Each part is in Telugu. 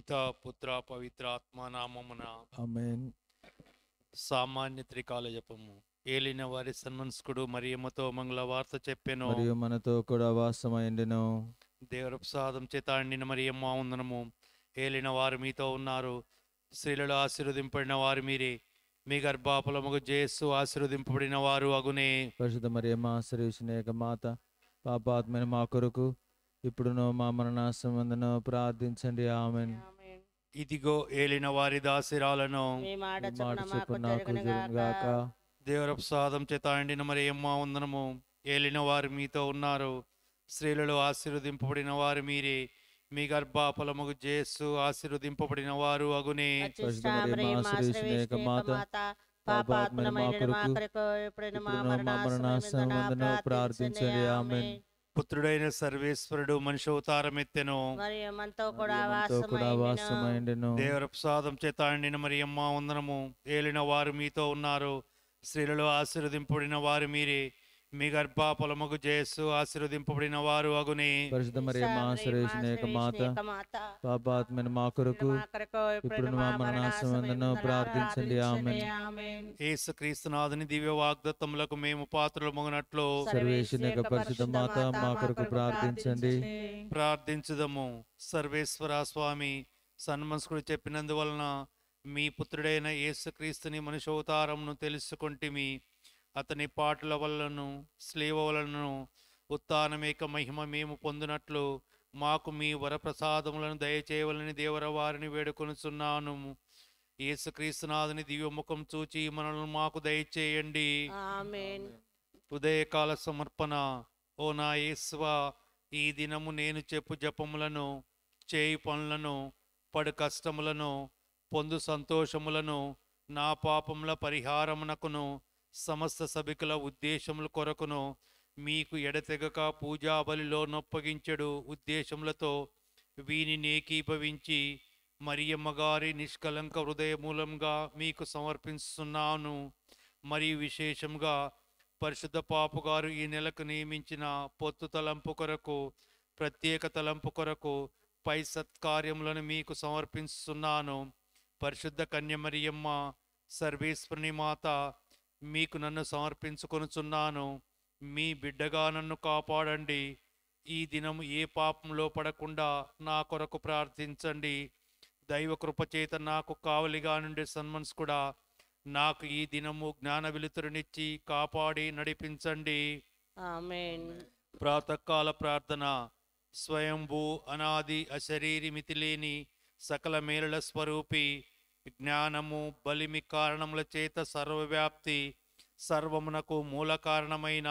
పితా పుత్ర పవిత్ర ఆత్మనామమున ఆమెన్ సామాన్య త్రికాల జపము ఏలిన వారి సన్మనస్కుడు మరియమ్మతో మంగళ వార్త చెప్పాను మరియు మనతో కూడా వాసమైండెను దేవుడు ప్రసాదం చేత అండిన మరియమ్మ ఉందనము ఏలిన వారు మీతో ఉన్నారు స్త్రీలలో ఆశీర్వదింపడిన వారు మీరే మీ గర్భాపలముకు జయస్సు ఆశీర్వదింపబడిన వారు అగునే పరిశుద్ధ మరియమ్మ ఆశ్రయించిన మాత పాపాత్మని మా కొరకు ఇప్పుడును మా మరణాసమందును ప్రార్థించండి ఆమె ఇదిగో ఏలిన వారి దాసిరాలను దేవరప్రసాదం చేత అండిన మరి ఏమ్మా ఉందనము ఏలిన వారు మీతో ఉన్నారు స్త్రీలలో ఆశీర్వదింపబడిన వారు మీరే మీ గర్భాపలముగు చేస్తూ ఆశీర్వదింపబడిన వారు అగునే ప్రార్థించండి ఆమె పుత్రుడైన సర్వేశ్వరుడు మనిషి అవతారమెత్తెను దేవర మనతో కూడా ప్రసాదం చేత అండిన మరి అమ్మ వందనము ఏలిన వారు మీతో ఉన్నారు స్త్రీలలో ఆశీర్వదింపబడిన వారు మీరే మీ గర్భఫలముకు జయస్సు ఆశీర్వదింపబడిన వారు అగుని పరిశుద్ధ మరియు మా పాపాత్మని మా కొరకు ఇప్పుడు మా ప్రార్థించండి ఆమె యేసు క్రీస్తునాథుని దివ్య వాగ్దత్తములకు మేము పాత్రలు మొగనట్లు సర్వేశుని యొక్క పరిశుద్ధ మాత మా కొరకు ప్రార్థించండి ప్రార్థించుదము సర్వేశ్వర స్వామి సన్మస్కుడు చెప్పినందువలన మీ పుత్రుడైన యేసుక్రీస్తుని మనుషోతారంను తెలుసుకుంటే మీ అతని పాటల వలనను స్లేవ వలనను ఉత్నమేక మహిమ మేము పొందినట్లు మాకు మీ వరప్రసాదములను దయచేయవలని దేవర వారిని వేడుకొనుచున్నాను యేసుక్రీస్తునాథుని దివ్యముఖం చూచి మనల్ని మాకు దయచేయండి ఉదయకాల సమర్పణ ఓ నా యేసువ ఈ దినము నేను చెప్పు జపములను చేయి పనులను పడు కష్టములను పొందు సంతోషములను నా పాపముల పరిహారమునకును సమస్త సభికుల ఉద్దేశముల కొరకును మీకు ఎడతెగక పూజాబలిలో నొప్పగించడు ఉద్దేశములతో వీని నేకీభవించి మరియమ్మగారి నిష్కలంక హృదయ మూలంగా మీకు సమర్పిస్తున్నాను మరియు విశేషంగా పరిశుద్ధ పాపుగారు ఈ నెలకు నియమించిన పొత్తు తలంపు కొరకు ప్రత్యేక తలంపు కొరకు పై సత్కార్యములను మీకు సమర్పిస్తున్నాను పరిశుద్ధ కన్యమరియమ్మ సర్వేశ్వరిని మాత మీకు నన్ను సమర్పించుకొనుచున్నాను మీ బిడ్డగా నన్ను కాపాడండి ఈ దినం ఏ పాపంలో పడకుండా నా కొరకు ప్రార్థించండి దైవ కృపచేత నాకు కావలిగా నుండి సన్మన్స్ కూడా నాకు ఈ దినము జ్ఞాన వెలుతురునిచ్చి కాపాడి నడిపించండి ప్రాతకాల ప్రార్థన స్వయంభూ అనాది అశరీరి మితిలేని సకల మేళల స్వరూపి జ్ఞానము బలిమి కారణముల చేత సర్వవ్యాప్తి సర్వమునకు మూల కారణమైన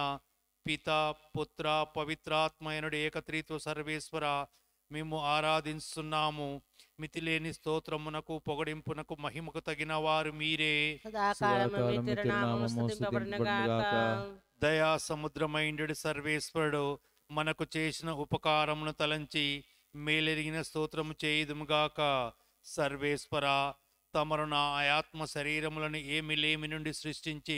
పిత పుత్ర పవిత్రాత్మయనుడు ఏకత్రిత్వ సర్వేశ్వర మేము ఆరాధిస్తున్నాము మితిలేని స్తోత్రమునకు పొగడింపునకు మహిమకు తగిన వారు మీరే దయా సముద్రమైండు సర్వేశ్వరుడు మనకు చేసిన ఉపకారమును తలంచి మేలెరిగిన స్తోత్రము గాక సర్వేశ్వర తమరు నా ఆయాత్మ శరీరములను ఏమి లేమి నుండి సృష్టించి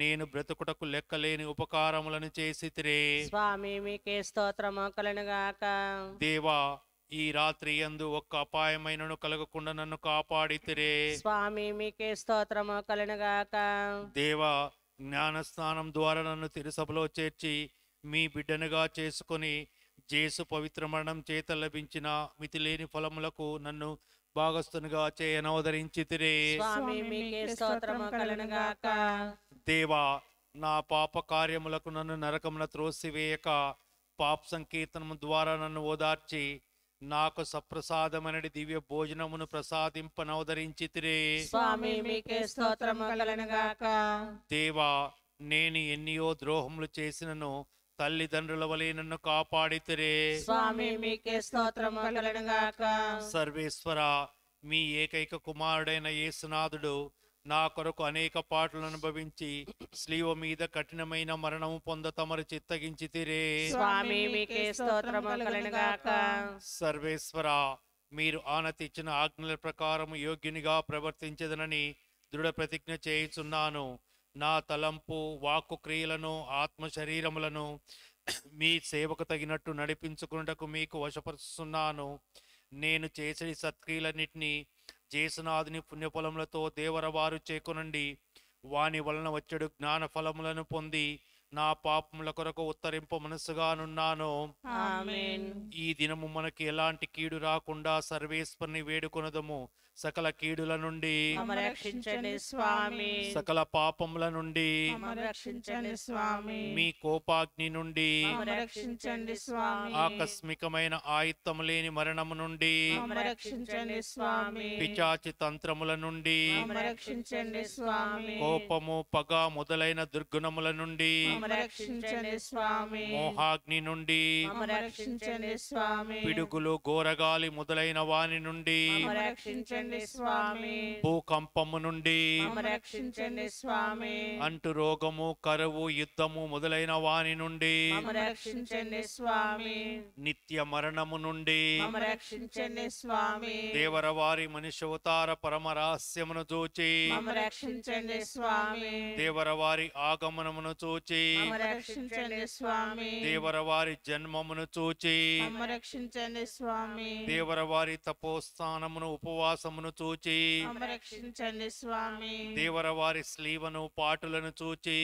నేను బ్రతుకుటకు లెక్కలేని ఉపకారములను చేసి తిరే స్వామి మీకే స్తోత్రము గాక దేవా ఈ రాత్రి ఎందు ఒక్క అపాయమైనను కలగకుండా నన్ను కాపాడితిరే స్వామి మీకే స్తోత్రము గాక దేవా జ్ఞానస్నానం ద్వారా నన్ను తిరుసభలో చేర్చి మీ బిడ్డనుగా చేసుకొని జేసు పవిత్ర మరణం చేత లభించిన మితిలేని ఫలములకు నన్ను భాగస్థునిగా చేయనవదరించి దేవా నా పాప కార్యములకు నన్ను నరకమున త్రోసివేయక పాప సంకీర్తనము ద్వారా నన్ను ఓదార్చి నాకు సప్రసాదమనడి దివ్య భోజనమును ప్రసాదింపనవదరించి దేవా నేను ఎన్నియో ద్రోహములు చేసినను తల్లిదండ్రుల వలె నన్ను కాపాడితురే స్వామి మీకే స్తోత్రం సర్వేశ్వర మీ ఏకైక కుమారుడైన యేసునాథుడు నా కొరకు అనేక పాటలు అనుభవించి స్లీవ మీద కఠినమైన మరణము పొంద తమరు చిత్తగించితిరే స్వామి సర్వేశ్వర మీరు ఆనతిచ్చిన ఆజ్ఞల ప్రకారం యోగ్యునిగా ప్రవర్తించదనని దృఢ ప్రతిజ్ఞ చేయుచున్నాను నా తలంపు వాక్కు క్రియలను ఆత్మ శరీరములను మీ సేవకు తగినట్టు నడిపించుకున్నటకు మీకు వశపరుస్తున్నాను నేను చేసిన సత్క్రియలన్నింటినీ చేసినాదిని పుణ్యఫలములతో దేవరవారు చేకొనండి వాని వలన వచ్చడు జ్ఞాన ఫలములను పొంది నా పాపముల కొరకు ఉత్తరింప మనసుగానున్నాను ఈ దినము మనకి ఎలాంటి కీడు రాకుండా సర్వేశ్వరిని వేడుకొనదము సకల కీడుల నుండి స్వామి సకల పాపముల నుండి స్వామి మీ కోపాగ్ని నుండి రక్షించండి స్వామి ఆకస్మికమైన ఆయుత్తము లేని మరణము నుండి రక్షించండి స్వామి పిచాచి తంత్రముల నుండి రక్షించండి స్వామి కోపము పగ మొదలైన దుర్గుణముల నుండి రక్షించండి స్వామి మోహాగ్ని నుండి రక్షించండి స్వామి పిడుగులు గోరగాలి మొదలైన వాని నుండి రక్షించండి రక్షించండి స్వామి భూకంపము నుండి రక్షించండి స్వామి అంటు రోగము కరువు యుద్ధము మొదలైన వాని నుండి రక్షించండి స్వామి నిత్య మరణము నుండి రక్షించండి స్వామి దేవర వారి మనుష్యవతార పరమ రహస్యమును చూచి రక్షించండి స్వామి దేవర వారి ఆగమనమును చూచి రక్షించండి స్వామి దేవర వారి జన్మమును చూచి రక్షించండి స్వామి దేవర వారి తపోస్థానమును ఉపవాసము నామమును చూచి దేవర వారి స్లీవను పాటులను చూచి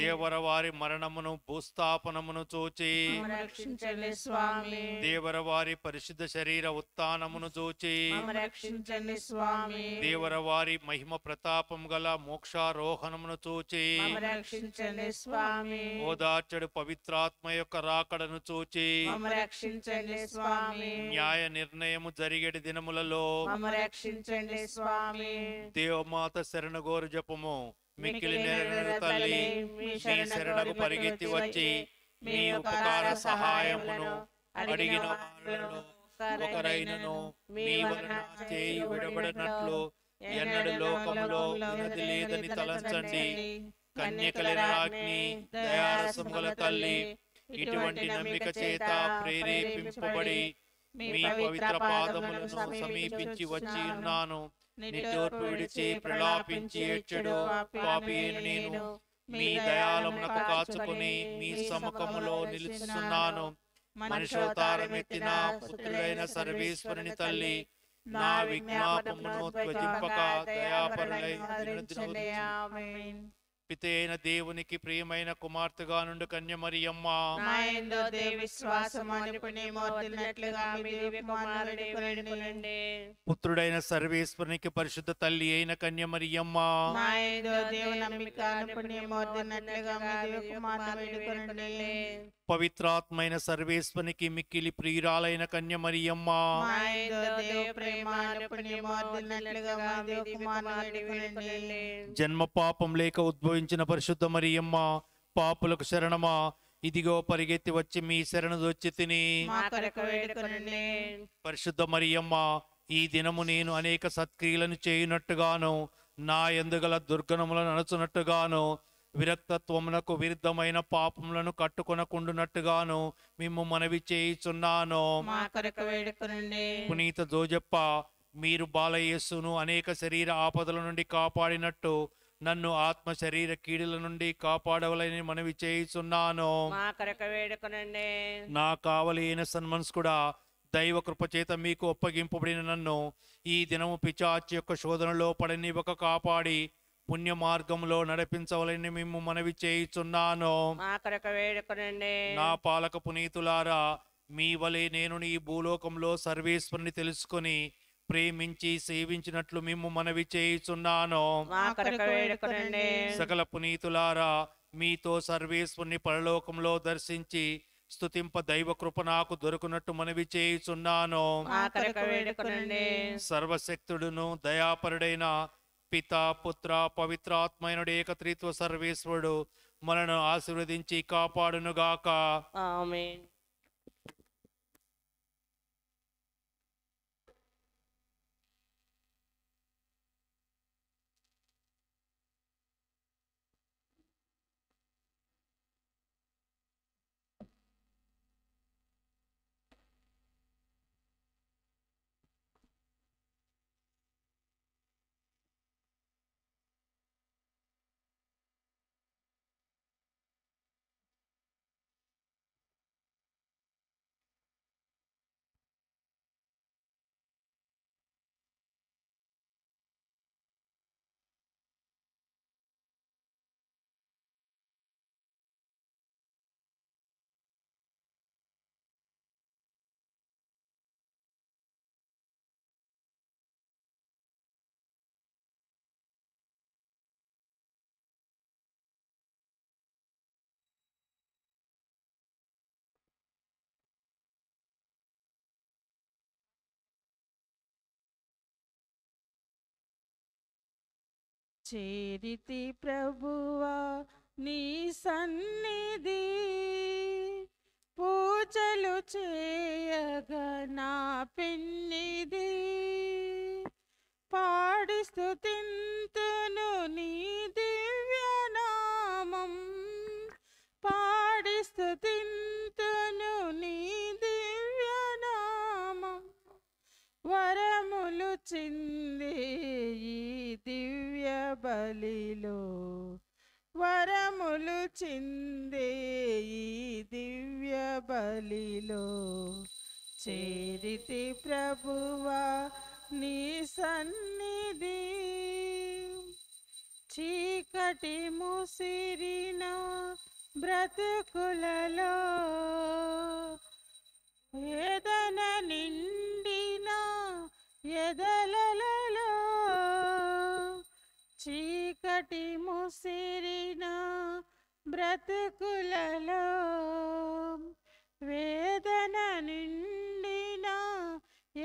దేవర వారి మరణమును భూస్థాపనమును చూచి దేవర వారి పరిశుద్ధ శరీర ఉత్నమును చూచి దేవర వారి మహిమ ప్రతాపం గల మోక్షారోహణమును చూచి ఓదార్చడు పవిత్రాత్మ యొక్క రాకడను చూచి న్యాయ నిర్ణయము జరిగే ఏడు దినములలో రక్షించండి స్వామి దేవమాత శరణగోరు జపము మిక్కిలి నెరవేరు తల్లి శరణకు పరిగెత్తి వచ్చి మీ ఉపకార సహాయమును అడిగిన ఒకరైనను మీ వలన చేయి విడబడినట్లు ఎన్నడు లోకములో ఉన్నది లేదని తలంచండి కన్యకలరాజ్ఞి దయారసముల తల్లి ఇటువంటి నమ్మిక చేత ప్రేరేపింపబడి మీ పవిత్ర పాదములను సమీపించి వచ్చి ఉన్నాను నిట్టూర్పు విడిచి ప్రలాపించి ఏడ్చడు పాపి నేను మీ దయాలమునకు కాచుకుని మీ సమకములో నిలుస్తున్నాను మనుషోతారమెత్తిన పుత్రుడైన సర్వేశ్వరుని తల్లి నా విజ్ఞాపమును త్వజింపక దయాపరులై అయిన దేవునికి ప్రియమైన కుమార్తెగా నుండి కన్య కన్యమరియమ్మ పుత్రుడైన సర్వేశ్వరునికి పరిశుద్ధ తల్లి అయిన కన్య కన్యమరియమ్మ పవిత్రాత్మైన సర్వేశ్వరునికి మిక్కిలి ప్రియురాలైన కన్య కన్యమరియమ్మ జన్మ పాపం లేక ఉద్భవి అనుగ్రహించిన పరిశుద్ధ మరియమ్మ పాపులకు శరణమా ఇదిగో పరిగెత్తి వచ్చి మీ శరణ దొచ్చి తిని పరిశుద్ధ మరియమ్మ ఈ దినము నేను అనేక సత్క్రియలను చేయునట్టుగాను నా ఎందుగల దుర్గణములను నడుచునట్టుగాను విరక్తత్వమునకు విరుద్ధమైన పాపములను కట్టుకొనకుండునట్టుగాను మేము మనవి చేయుచున్నాను పునీత జోజప్ప మీరు బాలయేసును అనేక శరీర ఆపదల నుండి కాపాడినట్టు నన్ను ఆత్మ శరీర కీడుల నుండి కాపాడవలని మనవి చేయిస్తున్నాను నా కావలి అయిన సన్మన్స్ కూడా దైవ కృప చేత మీకు ఒప్పగింపబడిన నన్ను ఈ దినము పిచాచి యొక్క శోధనలో పడని ఒక కాపాడి పుణ్య మార్గంలో నడిపించవలని మేము మనవి చేయిచున్నాను నా పాలక పునీతులారా మీ వలె నేను ఈ భూలోకంలో సర్వేశ్వరుని తెలుసుకుని ప్రేమించి సేవించినట్లు మేము మనవి చేయుచున్నాను సకల పునీతులారా మీతో సర్వేశ్వరుని పరలోకంలో దర్శించి స్తుతింప దైవ కృప నాకు దొరుకునట్టు మనవి చేయుచున్నాను సర్వశక్తుడును దయాపరుడైన పిత పుత్ర పవిత్రాత్మైనడు ఏకత్రిత్వ సర్వేశ్వరుడు మనను ఆశీర్వదించి కాపాడునుగాక ఆమెన్ చేరితి ప్రభువా నీ సన్నిధి పూజలు చేయగా నా పిన్నిది పాడిస్తు తింతును నీ దివ్యనామం పాడిస్తు తిన్ వచ్చింది ఈ దివ్య బలిలో వరములు చిందే ఈ దివ్య బలిలో చేరితి ప్రభువా నీ సన్నిధి చీకటి ముసిరిన బ్రతుకులలో వేదన నిన్న ఎదలలలో చీకటి ముసిరిన బ్రతుకులలో వేదన నిండిన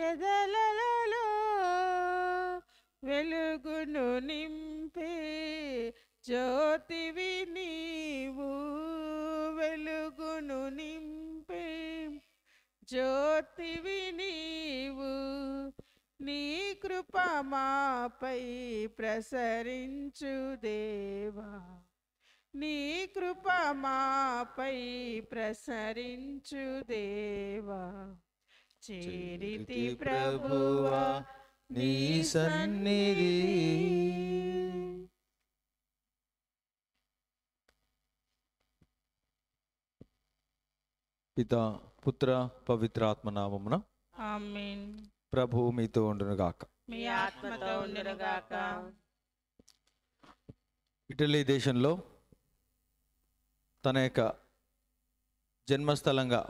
ఎదలలో వెలుగును నింపే జ్యోతివి నీవు వెలుగును నింపే జ్యోతివి నీవు నీ కృప మాపై ప్రసరించు దేవా నీ కృప మాపై ప్రసరించు దేవా చేరితి ప్రభువా నీ సన్నిధి పిత పుత్ర పవిత్రాత్మ నామమున ఆమేన్ ప్రభు మీతో ఉండునుగాక మీ ఆత్మతో ఇటలీ దేశంలో తన యొక్క జన్మస్థలంగా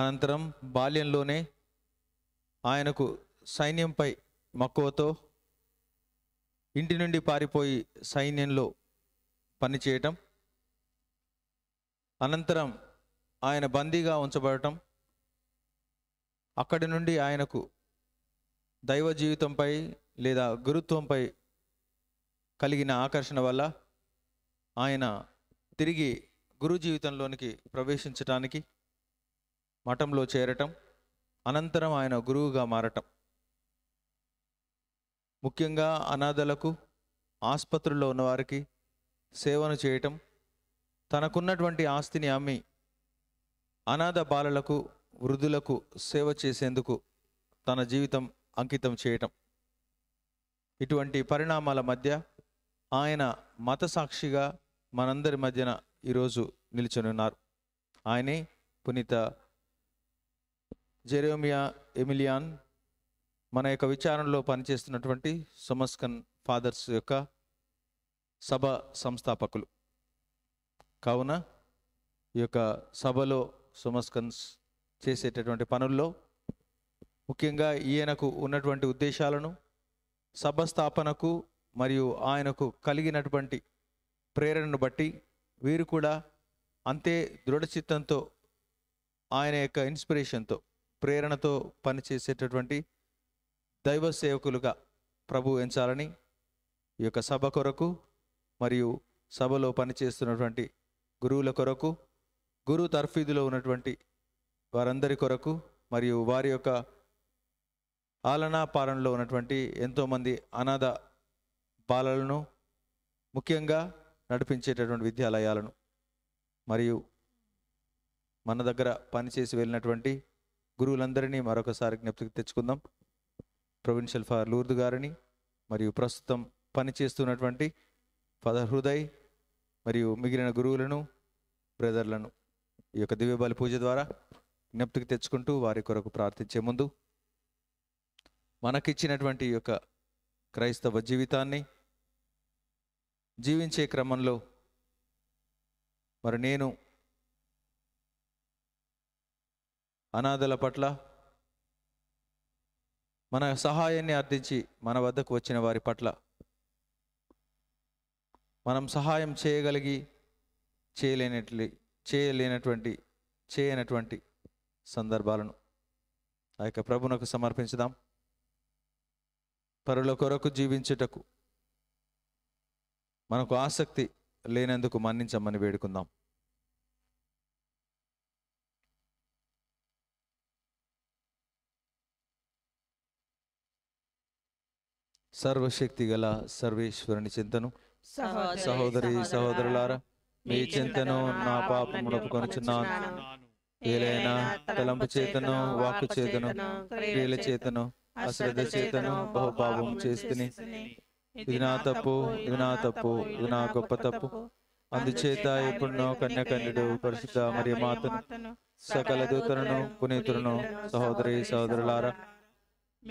అనంతరం బాల్యంలోనే ఆయనకు సైన్యంపై మక్కువతో ఇంటి నుండి పారిపోయి సైన్యంలో పనిచేయటం అనంతరం ఆయన బందీగా ఉంచబడటం అక్కడి నుండి ఆయనకు దైవ జీవితంపై లేదా గురుత్వంపై కలిగిన ఆకర్షణ వల్ల ఆయన తిరిగి గురు జీవితంలోనికి ప్రవేశించటానికి మఠంలో చేరటం అనంతరం ఆయన గురువుగా మారటం ముఖ్యంగా అనాథలకు ఆసుపత్రుల్లో ఉన్నవారికి సేవను చేయటం తనకున్నటువంటి ఆస్తిని అమ్మి అనాథ బాలలకు వృద్ధులకు సేవ చేసేందుకు తన జీవితం అంకితం చేయటం ఇటువంటి పరిణామాల మధ్య ఆయన మత సాక్షిగా మనందరి మధ్యన ఈరోజు ఉన్నారు ఆయనే పునీత జెరోమియా ఎమిలియాన్ మన యొక్క విచారణలో పనిచేస్తున్నటువంటి సుమస్కన్ ఫాదర్స్ యొక్క సభ సంస్థాపకులు కావున ఈ యొక్క సభలో సుమస్కన్స్ చేసేటటువంటి పనుల్లో ముఖ్యంగా ఈయనకు ఉన్నటువంటి ఉద్దేశాలను సభ స్థాపనకు మరియు ఆయనకు కలిగినటువంటి ప్రేరణను బట్టి వీరు కూడా అంతే దృఢచిత్తంతో ఆయన యొక్క ఇన్స్పిరేషన్తో ప్రేరణతో పనిచేసేటటువంటి దైవ సేవకులుగా ప్రభు ఎంచాలని ఈ యొక్క సభ కొరకు మరియు సభలో పనిచేస్తున్నటువంటి గురువుల కొరకు గురు తర్ఫీదులో ఉన్నటువంటి వారందరి కొరకు మరియు వారి యొక్క ఆలనా పాలనలో ఉన్నటువంటి ఎంతోమంది అనాథ బాలలను ముఖ్యంగా నడిపించేటటువంటి విద్యాలయాలను మరియు మన దగ్గర పనిచేసి వెళ్ళినటువంటి గురువులందరినీ మరొకసారి జ్ఞప్తికి తెచ్చుకుందాం ప్రొవిన్షియల్ ఫార్ లూర్దు గారిని మరియు ప్రస్తుతం పనిచేస్తున్నటువంటి ఫదర్ హృదయ్ మరియు మిగిలిన గురువులను బ్రదర్లను ఈ యొక్క దివ్యబలి పూజ ద్వారా జ్ఞప్తికి తెచ్చుకుంటూ వారి కొరకు ప్రార్థించే ముందు మనకిచ్చినటువంటి యొక్క క్రైస్తవ జీవితాన్ని జీవించే క్రమంలో మరి నేను అనాథల పట్ల మన సహాయాన్ని అర్థించి మన వద్దకు వచ్చిన వారి పట్ల మనం సహాయం చేయగలిగి చేయలేనట్లు చేయలేనటువంటి చేయనటువంటి సందర్భాలను ఆ యొక్క ప్రభునకు సమర్పించుదాం పరుల కొరకు జీవించుటకు మనకు ఆసక్తి లేనందుకు మన్నించమని వేడుకుందాం సర్వశక్తి గల సర్వేశ్వరుని చింతను సహోదరి సహోదరులారా మీ చింతను నా పాపమునకు కొనుచున్నాను ఏలైనా తలంపు చేతను వాక్కు చేతను క్రియల చేతను అశ్రద్ధ చేతను బహుభావం చేస్తుని ఇది నా తప్పు ఇది నా తప్పు ఇది నా గొప్ప తప్పు అందుచేత ఎప్పుడునో కన్యకన్యుడు పరిశుద్ధ మరియు మాతను సకల దూతలను పునీతులను సహోదరి సహోదరులారా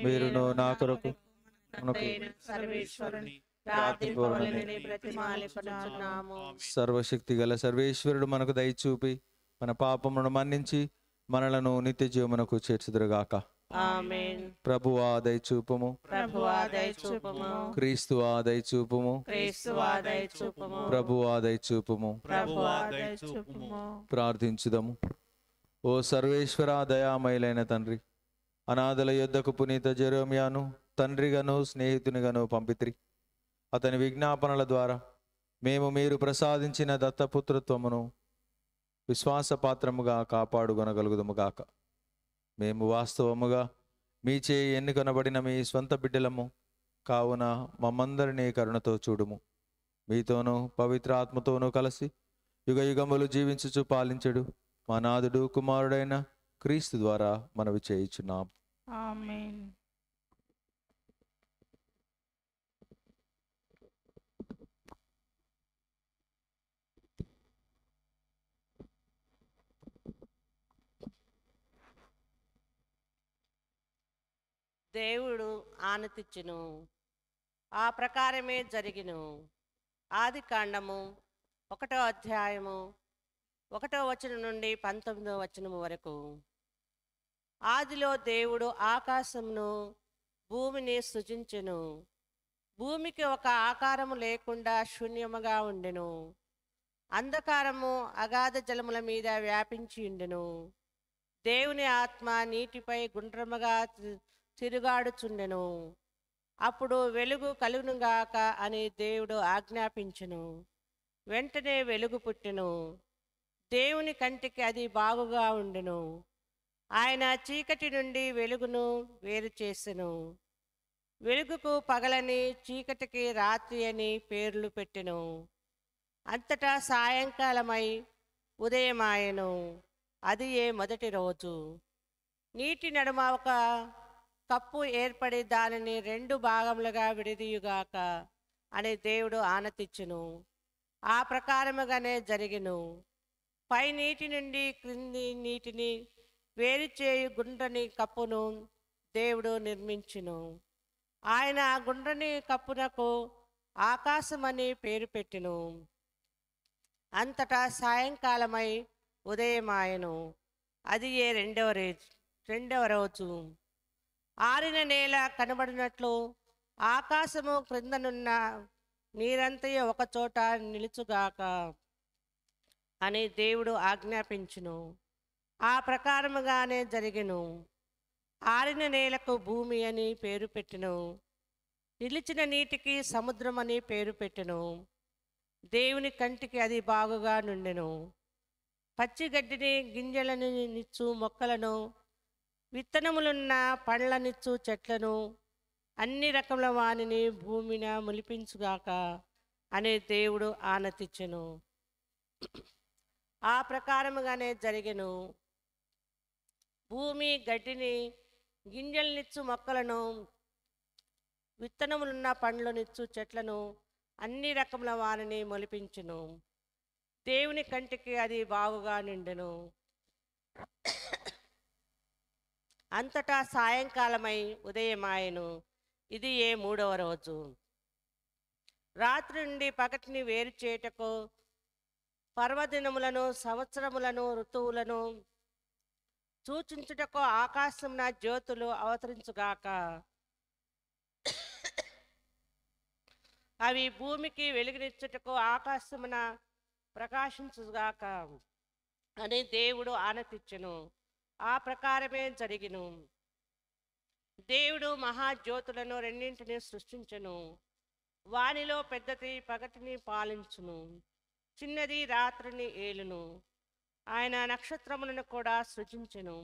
మీరు నా కొరకు సర్వశక్తి గల సర్వేశ్వరుడు మనకు దయ చూపి మన పాపమును మన్నించి మనలను నిత్య జీవమునకు చేర్చుదురుగాక ప్రభు ఆదయ చూపము క్రీస్తు ఆదయ చూపము ప్రభు ఆదయ చూపము దయచూపము ప్రభువా దయచూపము ప్రార్థించుదము ఓ సర్వేశ్వర దయామయులైన తండ్రి అనాథల యుద్ధకు పునీత జరోమియాను తండ్రిగాను స్నేహితునిగాను పంపిత్రి అతని విజ్ఞాపనల ద్వారా మేము మీరు ప్రసాదించిన దత్తపుత్రత్వమును విశ్వాసపాత్రముగా కాపాడుకొనగలుగుదుముగాక మేము వాస్తవముగా మీ ఎన్ని ఎన్నుకొనబడిన మీ స్వంత బిడ్డలము కావున మమ్మందరినీ కరుణతో చూడుము మీతోనూ పవిత్ర ఆత్మతోనూ కలిసి యుగ యుగములు జీవించుచు పాలించడు మా నాదుడు కుమారుడైన క్రీస్తు ద్వారా మనవి చేయుచున్నాం దేవుడు ఆనతిచ్చును ఆ ప్రకారమే జరిగిను ఆది కాండము ఒకటో అధ్యాయము ఒకటో వచనం నుండి పంతొమ్మిదో వచనము వరకు ఆదిలో దేవుడు ఆకాశమును భూమిని సృజించెను భూమికి ఒక ఆకారము లేకుండా శూన్యముగా ఉండెను అంధకారము అగాధ జలముల మీద వ్యాపించి ఉండెను దేవుని ఆత్మ నీటిపై గుండ్రముగా తిరుగాడుచుండెను అప్పుడు వెలుగు కలుగునుగాక అని దేవుడు ఆజ్ఞాపించెను వెంటనే వెలుగు పుట్టెను దేవుని కంటికి అది బాగుగా ఉండెను ఆయన చీకటి నుండి వెలుగును వేరు చేసెను వెలుగుకు పగలని చీకటికి రాత్రి అని పేర్లు పెట్టెను అంతటా సాయంకాలమై ఉదయమాయను అది ఏ మొదటి రోజు నీటి నడుమ ఒక కప్పు ఏర్పడి దానిని రెండు భాగములుగా విడిదియుగాక అని దేవుడు ఆనతిచ్చును ఆ ప్రకారముగానే జరిగిను పై నీటి నుండి క్రింది నీటిని వేరు చేయు గుండ్రని కప్పును దేవుడు నిర్మించును ఆయన ఆ గుండ్రని కప్పునకు ఆకాశమని పేరు పెట్టిను అంతటా సాయంకాలమై ఉదయమాయను అది ఏ రెండవ రోజు రెండవ రోజు ఆరిన నేల కనబడినట్లు ఆకాశము క్రిందనున్న ఒక ఒకచోట నిలుచుగాక అని దేవుడు ఆజ్ఞాపించును ఆ ప్రకారముగానే జరిగిను ఆరిన నేలకు భూమి అని పేరు పెట్టెను నిలిచిన నీటికి సముద్రం అని పేరు పెట్టెను దేవుని కంటికి అది బాగుగా నుండెను పచ్చిగడ్డిని గింజలను నిచ్చు మొక్కలను విత్తనములున్న పండ్లనిచ్చు చెట్లను అన్ని రకముల వాణిని భూమిన ములిపించుగాక అనే దేవుడు ఆనతిచ్చెను ఆ ప్రకారముగానే జరిగెను భూమి గడ్డిని గింజలనిచ్చు మొక్కలను విత్తనములున్న పండ్లనిచ్చు చెట్లను అన్ని రకముల వాణిని మొలిపించును దేవుని కంటికి అది బాగుగా నిండును అంతటా సాయంకాలమై ఉదయమాయను ఇది ఏ మూడవ రోజు రాత్రి నుండి పగటిని వేరు చేయుటకు పర్వదినములను సంవత్సరములను ఋతువులను సూచించుటకు ఆకాశమున జ్యోతులు అవతరించుగాక అవి భూమికి వెలుగునిచ్చుటకు ఆకాశమున ప్రకాశించుగాక అని దేవుడు ఆనతిచ్చును ఆ ప్రకారమే జరిగిను దేవుడు మహాజ్యోతులను రెండింటినీ సృష్టించను వానిలో పెద్దది పగటిని పాలించును చిన్నది రాత్రిని ఏలును ఆయన నక్షత్రములను కూడా సృజించెను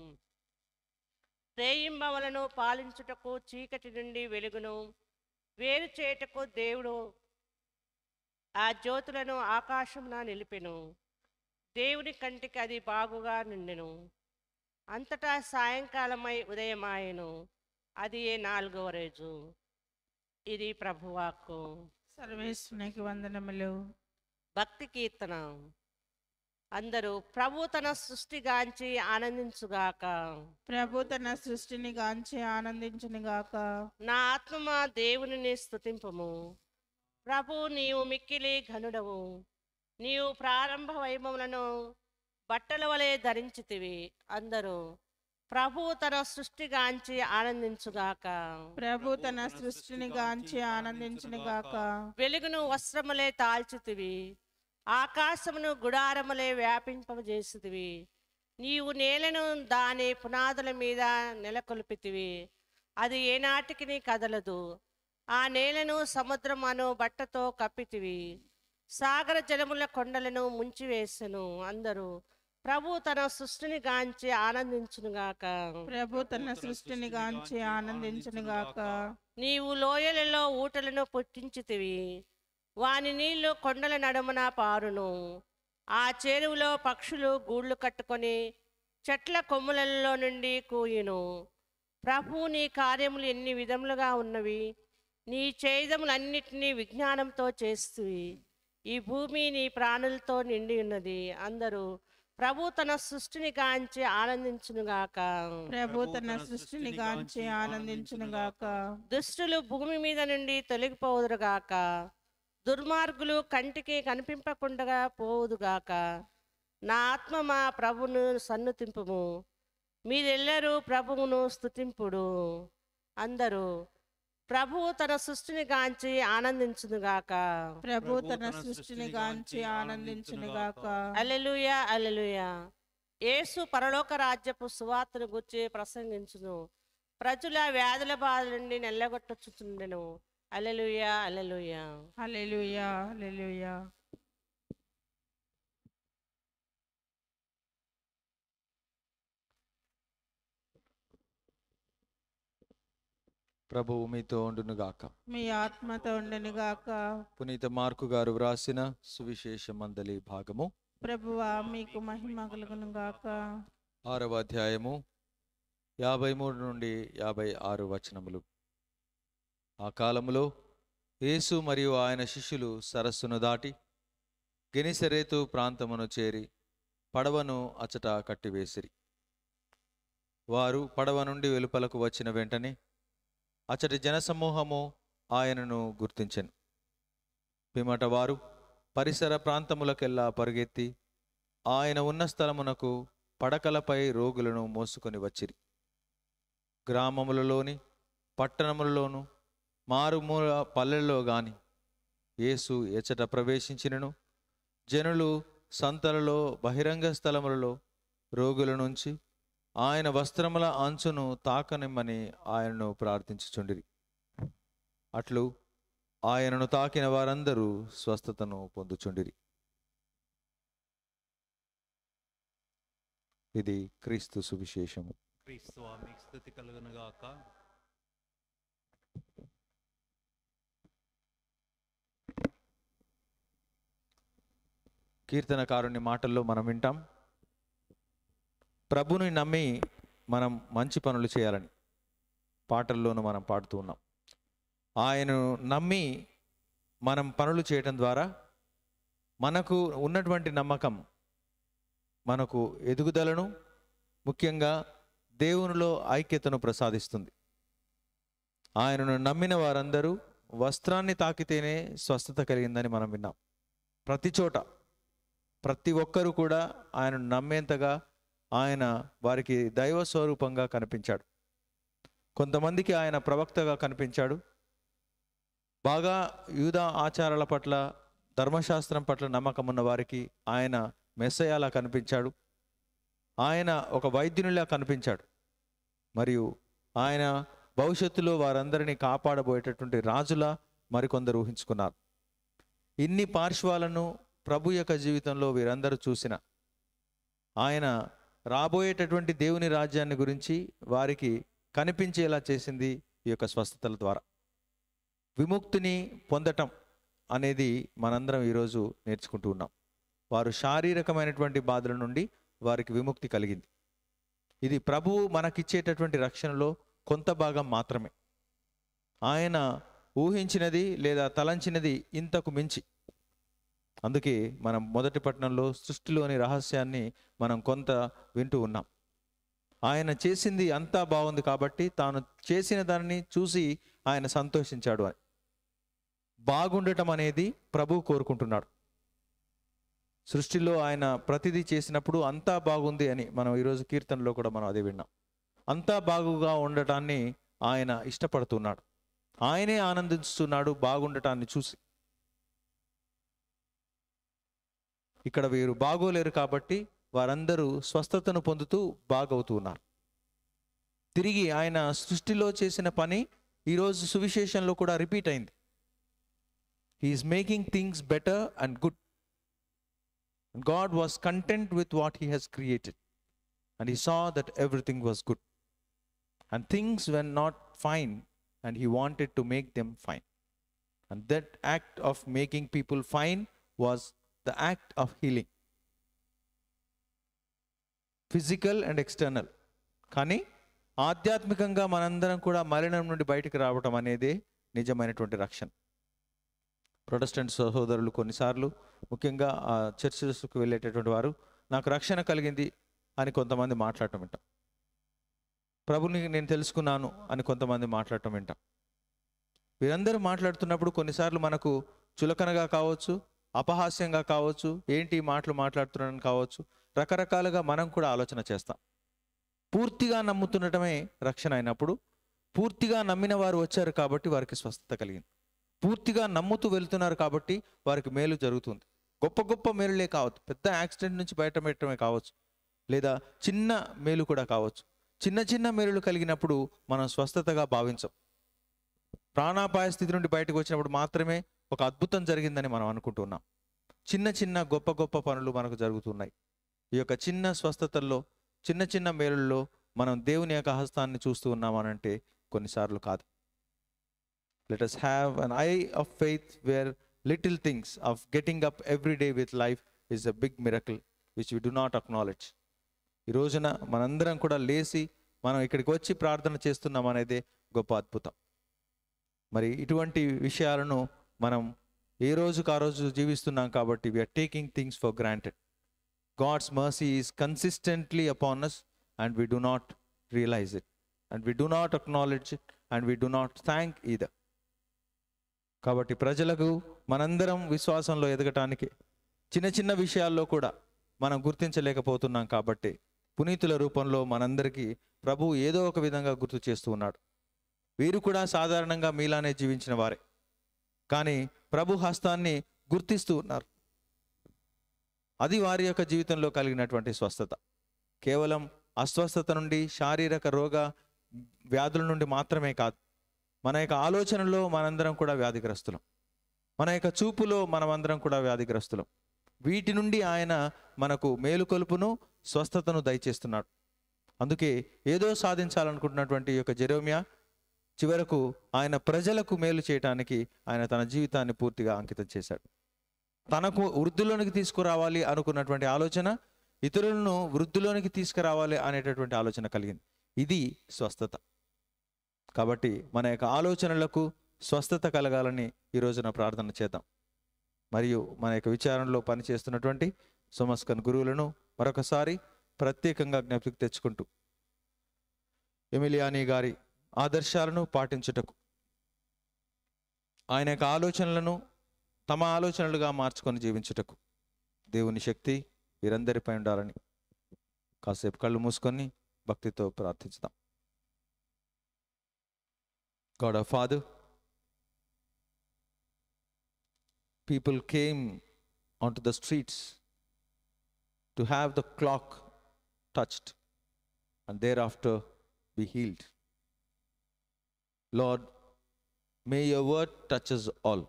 ప్రేయింబములను పాలించుటకు చీకటి నుండి వెలుగును వేరు చేయుటకు దేవుడు ఆ జ్యోతులను ఆకాశమున నిలిపెను దేవుని కంటికి అది బాగుగా నిండెను అంతటా సాయంకాలమై ఉదయమాయను అది నాలుగవ రోజు ఇది ప్రభువాకు సర్వేశ్వనికి వందనములు భక్తి కీర్తన అందరూ ప్రభు తన సృష్టి గాంచి ఆనందించుగాక ప్రభు తన సృష్టిని గాంచి గాక నా ఆత్మ దేవుని స్థుతింపము ప్రభు నీవు మిక్కిలి ఘనుడవు నీవు ప్రారంభ వైభములను బట్టల వలె ధరించితివి అందరూ ప్రభు తన సృష్టి గాంచి ఆనందించుగాక ప్రభు తన సృష్టిని గాంచి ఆనందించునుగాక వెలుగును వస్త్రములే తాల్చుతివి ఆకాశమును గుడారములే వ్యాపింపజేసితివి నీవు నేలను దాని పునాదుల మీద నెలకొల్పితివి అది ఏనాటికి కదలదు ఆ నేలను సముద్రం అను బట్టతో కప్పితివి సాగర జలముల కొండలను ముంచివేసను అందరూ ప్రభు తన సృష్టిని గాంచి ఆనందించునుగాక ప్రభు తన సృష్టిని గాంచి ఆనందించునుగాక నీవు లోయలలో ఊటలను పుట్టించితివి వాని నీళ్లు కొండల నడుమన పారును ఆ చేరువులో పక్షులు గూళ్ళు కట్టుకొని చెట్ల కొమ్ములలో నుండి కూయును ప్రభు నీ కార్యములు ఎన్ని విధములుగా ఉన్నవి నీ చేయుదములన్నిటినీ విజ్ఞానంతో చేస్తువి ఈ భూమి నీ ప్రాణులతో నిండి ఉన్నది అందరూ ప్రభు తన సృష్టిని గాంచి ఆనందించునుగాక ప్రభు తన సృష్టిని గాంచి ఆనందించునుగాక దుష్టులు భూమి మీద నుండి గాక దుర్మార్గులు కంటికి కనిపింపకుండా పోవుదుగాక నా ఆత్మ మా ప్రభును సన్నుతింపుము మీరెల్లరూ ప్రభువును స్థుతింపుడు అందరూ ప్రభువు తన సృష్టిని గాంచి ఆనందించునుగాక ప్రభు తన సృష్టిని గాంచి ఆనందించునుగాక అల్లెలుయా అల్లెలుయా యేసు పరలోక రాజ్యపు సువార్తను గుర్చి ప్రసంగించును ప్రజల వ్యాధుల బాధ నుండి నెల్లగొట్టచుచుండెను అల్లెలుయా అల్లెలుయా అల్లెలుయా అల్లెలుయా ప్రభువు మీతో ఉండునుగాక మీ ఆత్మతో ఉండునుగాక పునీత మార్కు గారు వ్రాసిన సువిశేష మందలి భాగము ప్రభువా మీకు మహిమ కలుగునుగాక ఆరవ అధ్యాయము యాభై మూడు నుండి యాభై ఆరు వచనములు ఆ కాలములో యేసు మరియు ఆయన శిష్యులు సరస్సును దాటి గెనిసరేతు ప్రాంతమును చేరి పడవను అచట కట్టివేసిరి వారు పడవ నుండి వెలుపలకు వచ్చిన వెంటనే అచ్చటి జనసమూహము ఆయనను గుర్తించెను పిమ్మట వారు పరిసర ప్రాంతములకెల్లా పరుగెత్తి ఆయన ఉన్న స్థలమునకు పడకలపై రోగులను మోసుకొని వచ్చిరి గ్రామములలోని పట్టణములలోను మారుమూల పల్లెల్లో గాని యేసు ఎచ్చట ప్రవేశించినను జనులు సంతలలో బహిరంగ స్థలములలో రోగుల నుంచి ఆయన వస్త్రముల అంచును తాకనిమ్మని ఆయనను ప్రార్థించుచుండిరి అట్లు ఆయనను తాకిన వారందరూ స్వస్థతను పొందుచుండిరి ఇది క్రీస్తు సువిశేషము క్రీస్తు స్థుతి కలుగునుగాక కీర్తనకారుని మాటల్లో మనం వింటాం ప్రభుని నమ్మి మనం మంచి పనులు చేయాలని పాటల్లోనూ మనం పాడుతూ ఉన్నాం ఆయనను నమ్మి మనం పనులు చేయటం ద్వారా మనకు ఉన్నటువంటి నమ్మకం మనకు ఎదుగుదలను ముఖ్యంగా దేవునిలో ఐక్యతను ప్రసాదిస్తుంది ఆయనను నమ్మిన వారందరూ వస్త్రాన్ని తాకితేనే స్వస్థత కలిగిందని మనం విన్నాం ప్రతి చోట ప్రతి ఒక్కరూ కూడా ఆయనను నమ్మేంతగా ఆయన వారికి దైవ స్వరూపంగా కనిపించాడు కొంతమందికి ఆయన ప్రవక్తగా కనిపించాడు బాగా యూదా ఆచారాల పట్ల ధర్మశాస్త్రం పట్ల నమ్మకం ఉన్న వారికి ఆయన మెస్సయాలా కనిపించాడు ఆయన ఒక వైద్యునిలా కనిపించాడు మరియు ఆయన భవిష్యత్తులో వారందరినీ కాపాడబోయేటటువంటి రాజులా మరికొందరు ఊహించుకున్నారు ఇన్ని పార్శ్వాలను ప్రభు యొక్క జీవితంలో వీరందరూ చూసిన ఆయన రాబోయేటటువంటి దేవుని రాజ్యాన్ని గురించి వారికి కనిపించేలా చేసింది ఈ యొక్క స్వస్థతల ద్వారా విముక్తిని పొందటం అనేది మనందరం ఈరోజు నేర్చుకుంటూ ఉన్నాం వారు శారీరకమైనటువంటి బాధల నుండి వారికి విముక్తి కలిగింది ఇది ప్రభువు మనకిచ్చేటటువంటి రక్షణలో కొంత భాగం మాత్రమే ఆయన ఊహించినది లేదా తలంచినది ఇంతకు మించి అందుకే మనం మొదటి పట్టణంలో సృష్టిలోని రహస్యాన్ని మనం కొంత వింటూ ఉన్నాం ఆయన చేసింది అంతా బాగుంది కాబట్టి తాను చేసిన దానిని చూసి ఆయన సంతోషించాడు అని బాగుండటం అనేది ప్రభు కోరుకుంటున్నాడు సృష్టిలో ఆయన ప్రతిదీ చేసినప్పుడు అంతా బాగుంది అని మనం ఈరోజు కీర్తనలో కూడా మనం అదే విన్నాం అంతా బాగుగా ఉండటాన్ని ఆయన ఇష్టపడుతున్నాడు ఆయనే ఆనందిస్తున్నాడు బాగుండటాన్ని చూసి ఇక్కడ వీరు బాగోలేరు కాబట్టి వారందరూ స్వస్థతను పొందుతూ బాగవుతూ ఉన్నారు తిరిగి ఆయన సృష్టిలో చేసిన పని ఈరోజు సువిశేషంలో కూడా రిపీట్ అయింది he's making things better and good God was content with what he has created and he saw that everything was good and things when not fine and he wanted to make them fine and that act of making people fine was the act of healing physical and external కానీ ఆధ్యాత్మికంగా మనందరం కూడా మలినం నుండి బయటకు రావటం అనేది నిజమైనటువంటి రక్షణ ప్రొటెస్టెంట్ సహోదరులు కొన్నిసార్లు ముఖ్యంగా చర్చిస్కు వెళ్ళేటటువంటి వారు నాకు రక్షణ కలిగింది అని కొంతమంది మాట్లాడటం వింటాం ప్రభుని నేను తెలుసుకున్నాను అని కొంతమంది మాట్లాడటం వింటాం వీరందరూ మాట్లాడుతున్నప్పుడు కొన్నిసార్లు మనకు చులకనగా కావచ్చు అపహాస్యంగా కావచ్చు ఏంటి మాటలు మాట్లాడుతున్నాను కావచ్చు రకరకాలుగా మనం కూడా ఆలోచన చేస్తాం పూర్తిగా నమ్ముతుండటమే రక్షణ అయినప్పుడు పూర్తిగా నమ్మిన వారు వచ్చారు కాబట్టి వారికి స్వస్థత కలిగింది పూర్తిగా నమ్ముతూ వెళ్తున్నారు కాబట్టి వారికి మేలు జరుగుతుంది గొప్ప గొప్ప మేలులే కావచ్చు పెద్ద యాక్సిడెంట్ నుంచి బయట పెట్టడమే కావచ్చు లేదా చిన్న మేలు కూడా కావచ్చు చిన్న చిన్న మేలులు కలిగినప్పుడు మనం స్వస్థతగా భావించం ప్రాణాపాయ స్థితి నుండి బయటకు వచ్చినప్పుడు మాత్రమే ఒక అద్భుతం జరిగిందని మనం అనుకుంటున్నాం చిన్న చిన్న గొప్ప గొప్ప పనులు మనకు జరుగుతున్నాయి ఈ యొక్క చిన్న స్వస్థతల్లో చిన్న చిన్న మేలుల్లో మనం దేవుని యొక్క హస్తాన్ని చూస్తూ ఉన్నామనంటే కొన్నిసార్లు కాదు let us have an eye of faith where little things of getting up every day with life is a big miracle which we do not acknowledge ఈ రోజున మనందరం కూడా లేచి మనం ఇక్కడికి వచ్చి ప్రార్థన చేస్తున్నాం అనేది గొప్ప అద్భుతం మరి ఇటువంటి విషయాలను మనం ఏ రోజుకు ఆ రోజు జీవిస్తున్నాం కాబట్టి we are taking things for granted God's mercy is consistently upon us and we do not realize it and we do not acknowledge it and we do not thank either కాబట్టి ప్రజలకు మనందరం విశ్వాసంలో ఎదగటానికి చిన్న చిన్న విషయాల్లో కూడా మనం గుర్తించలేకపోతున్నాం కాబట్టి పునీతుల రూపంలో మనందరికీ ప్రభు ఏదో ఒక విధంగా గుర్తు చేస్తూ ఉన్నాడు వీరు కూడా సాధారణంగా మీలానే జీవించిన వారే కానీ ప్రభు హస్తాన్ని గుర్తిస్తూ ఉన్నారు అది వారి యొక్క జీవితంలో కలిగినటువంటి స్వస్థత కేవలం అస్వస్థత నుండి శారీరక రోగ వ్యాధుల నుండి మాత్రమే కాదు మన యొక్క ఆలోచనలో మనందరం కూడా వ్యాధిగ్రస్తులం మన యొక్క చూపులో మనమందరం కూడా వ్యాధిగ్రస్తులం వీటి నుండి ఆయన మనకు మేలుకొలుపును స్వస్థతను దయచేస్తున్నాడు అందుకే ఏదో సాధించాలనుకుంటున్నటువంటి యొక్క జెరోమియా చివరకు ఆయన ప్రజలకు మేలు చేయటానికి ఆయన తన జీవితాన్ని పూర్తిగా అంకితం చేశాడు తనకు వృద్ధులోనికి తీసుకురావాలి అనుకున్నటువంటి ఆలోచన ఇతరులను వృద్ధులోనికి తీసుకురావాలి అనేటటువంటి ఆలోచన కలిగింది ఇది స్వస్థత కాబట్టి మన యొక్క ఆలోచనలకు స్వస్థత కలగాలని ఈ రోజున ప్రార్థన చేద్దాం మరియు మన యొక్క విచారణలో పనిచేస్తున్నటువంటి సుమస్కన్ గురువులను మరొకసారి ప్రత్యేకంగా జ్ఞాపకం తెచ్చుకుంటూ ఎమిలియానీ గారి ఆదర్శాలను పాటించుటకు ఆయన యొక్క ఆలోచనలను తమ ఆలోచనలుగా మార్చుకొని జీవించుటకు దేవుని శక్తి వీరందరిపై ఉండాలని కాసేపు కళ్ళు మూసుకొని భక్తితో ప్రార్థించుదాం God of father people came on to the streets to have the clock touched and there after be healed Lord, may your word touch us all.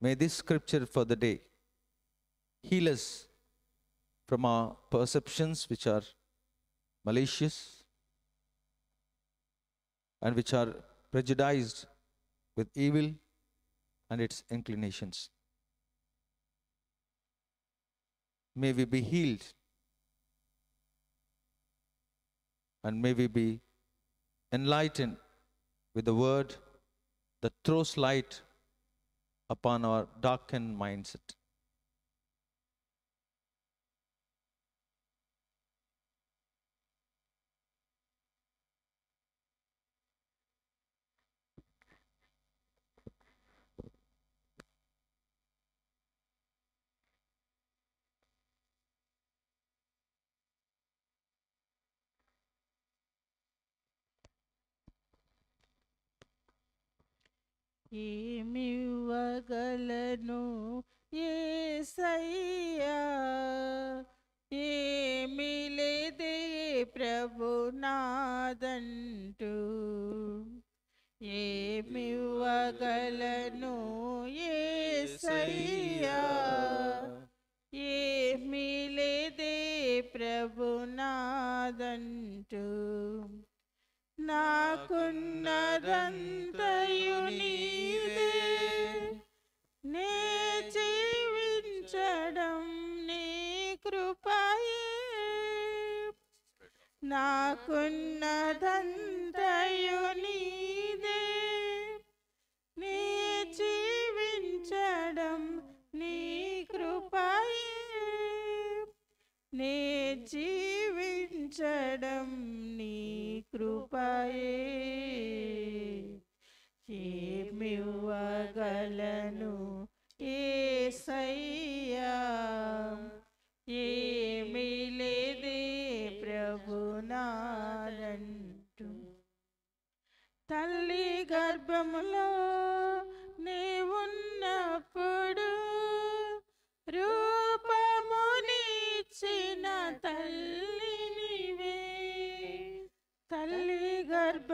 May this scripture for the day heal us from our perceptions which are malicious and which are prejudiced with evil and its inclinations. May we be healed and may we be enlightened with the word that throws light upon our darkened mindset. ఏమివ్వగలను ఏసయ్యా ఏమి లేదే ప్రభునాదంటూ ఏమివ్వగలను ఏసయ్యా ఏమి లేదే ప్రభునాదంటూ నాకున్నదంత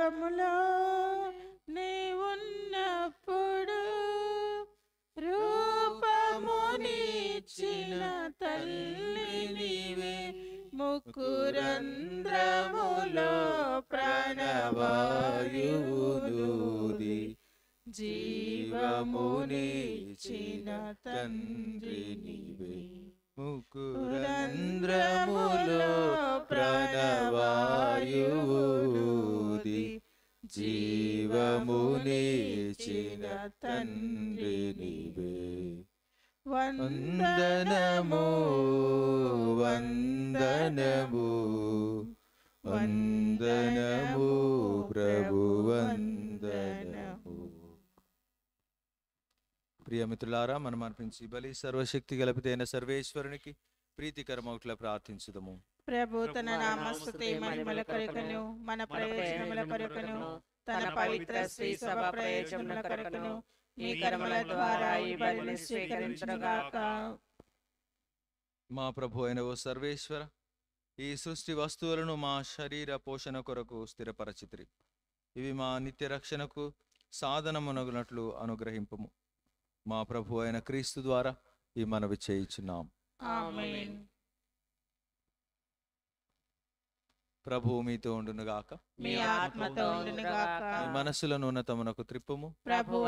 లోకములో నీవున్నప్పుడు రూపము నీచిన తల్లి నీవే ముకురంధ్రములో ప్రాణవాయువుది జీవముని వందనము వందనము వందనము ప్రభు వందనము ప్రియమిత్రులారా మనం అర్పించి బలి సర్వశక్తి గలపితైన సర్వేశ్వరునికి ప్రీతికరమౌట్ల ప్రార్థించుదము ప్రభు తన నామస్తుతే మహిమల కొరకను మన ప్రయోజనముల కొరకను తన పవిత్ర శ్రీ సభ ప్రయోజనముల కొరకను కర్మల ద్వారా ఈ బలిని మా ప్రభు అయిన ఓ సర్వేశ్వర ఈ సృష్టి వస్తువులను మా శరీర పోషణ కొరకు స్థిరపరచితిరి ఇవి మా నిత్య రక్షణకు సాధనమునగునట్లు అనుగ్రహింపము మా ప్రభు అయిన క్రీస్తు ద్వారా ఈ మనవి చేయించున్నాం ప్రభు మీతో ఉండునుగాక మీ ఆత్మతో మనసులను ఉన్నతమునకు త్రిప్పుము ప్రభు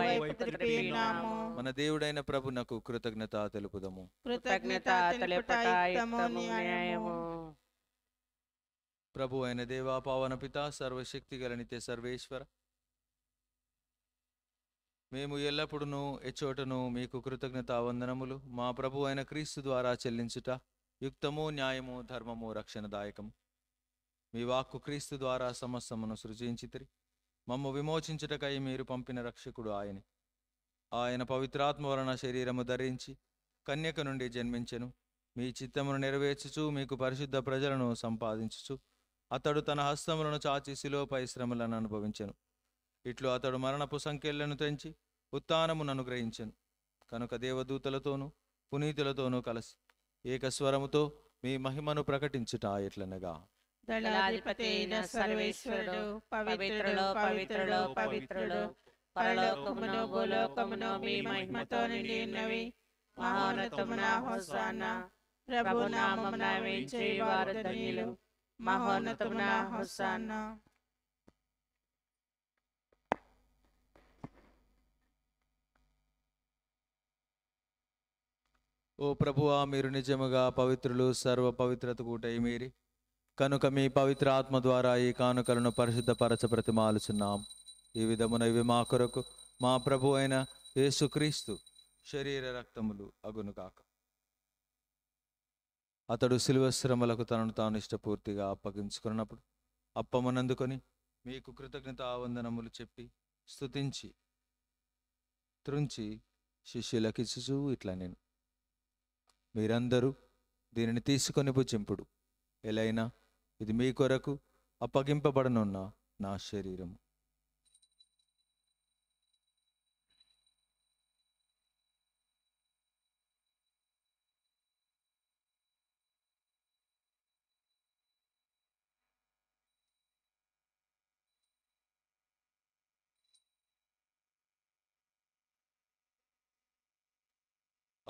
మన దేవుడైన నాకు కృతజ్ఞత తెలుపుదము కృతజ్ఞత ప్రభు అయిన దేవా పావన పిత సర్వశక్తి గల సర్వేశ్వర మేము ఎల్లప్పుడూ ఎచ్చోటను మీకు కృతజ్ఞత వందనములు మా ప్రభు అయిన క్రీస్తు ద్వారా చెల్లించుట యుక్తము న్యాయము ధర్మము రక్షణదాయకము మీ వాక్కు క్రీస్తు ద్వారా సమస్తమును సృజించితిరి మమ్ము విమోచించుటకై మీరు పంపిన రక్షకుడు ఆయనే ఆయన పవిత్రాత్మ వలన శరీరము ధరించి కన్యక నుండి జన్మించెను మీ చిత్తమును నెరవేర్చుచు మీకు పరిశుద్ధ ప్రజలను సంపాదించుచు అతడు తన హస్తములను చాచి శిలోపై శ్రమలను అనుభవించెను ఇట్లు అతడు మరణపు సంఖ్యలను తెంచి ఉత్తానమును అనుగ్రహించెను కనుక దేవదూతలతోనూ పునీతులతోనూ కలిసి ఏకస్వరముతో మీ మహిమను ప్రకటించుట ఎట్లనగా దళాధిపతైన సర్వేశ్వరుడు పవిత్రుడు పవిత్రుడు పవిత్రుడు పరలోకమును భూలోకమును మీ మహిమతో నిండి ఉన్నవి మహోన్నతమున హోసాన ప్రభు నామమున వేయించేవారు మహోన్నతమున హోసాన ఓ ప్రభువా మీరు నిజముగా పవిత్రులు సర్వ పవిత్రత కూటై మీరే కనుక మీ పవిత్ర ఆత్మ ద్వారా ఈ కానుకలను పరిశుద్ధపరచ ప్రతిమాలుచున్నాం ఈ విధమున ఇవి మా కొరకు మా ప్రభు అయిన యేసుక్రీస్తు శరీర రక్తములు అగును కాక అతడు శిలువశ్రమలకు తనను తాను ఇష్టపూర్తిగా అప్పగించుకున్నప్పుడు అప్పమనందుకొని మీకు కృతజ్ఞత ఆవందనములు చెప్పి స్థుతించి త్రుంచి శిష్యులకిచ్చుచు ఇట్లా నేను మీరందరూ దీనిని తీసుకొని పుచ్చింపుడు ఎలైనా ఇది మీ కొరకు అప్పగింపబడనున్న నా శరీరము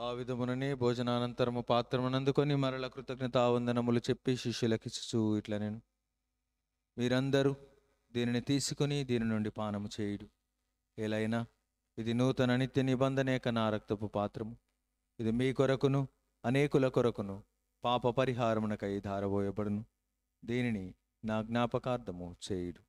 ఆ విధముననే భోజనానంతరము పాత్రమునందుకొని మరల కృతజ్ఞత వందనములు చెప్పి శిష్యులకిచ్చు ఇట్లా నేను మీరందరూ దీనిని తీసుకుని దీని నుండి పానము చేయుడు ఎలైనా ఇది నూతన నిత్య నిబంధనేక నా రక్తపు పాత్రము ఇది మీ కొరకును అనేకుల కొరకును పాప పరిహారమునకై ధారబోయబడును దీనిని నా జ్ఞాపకార్థము చేయుడు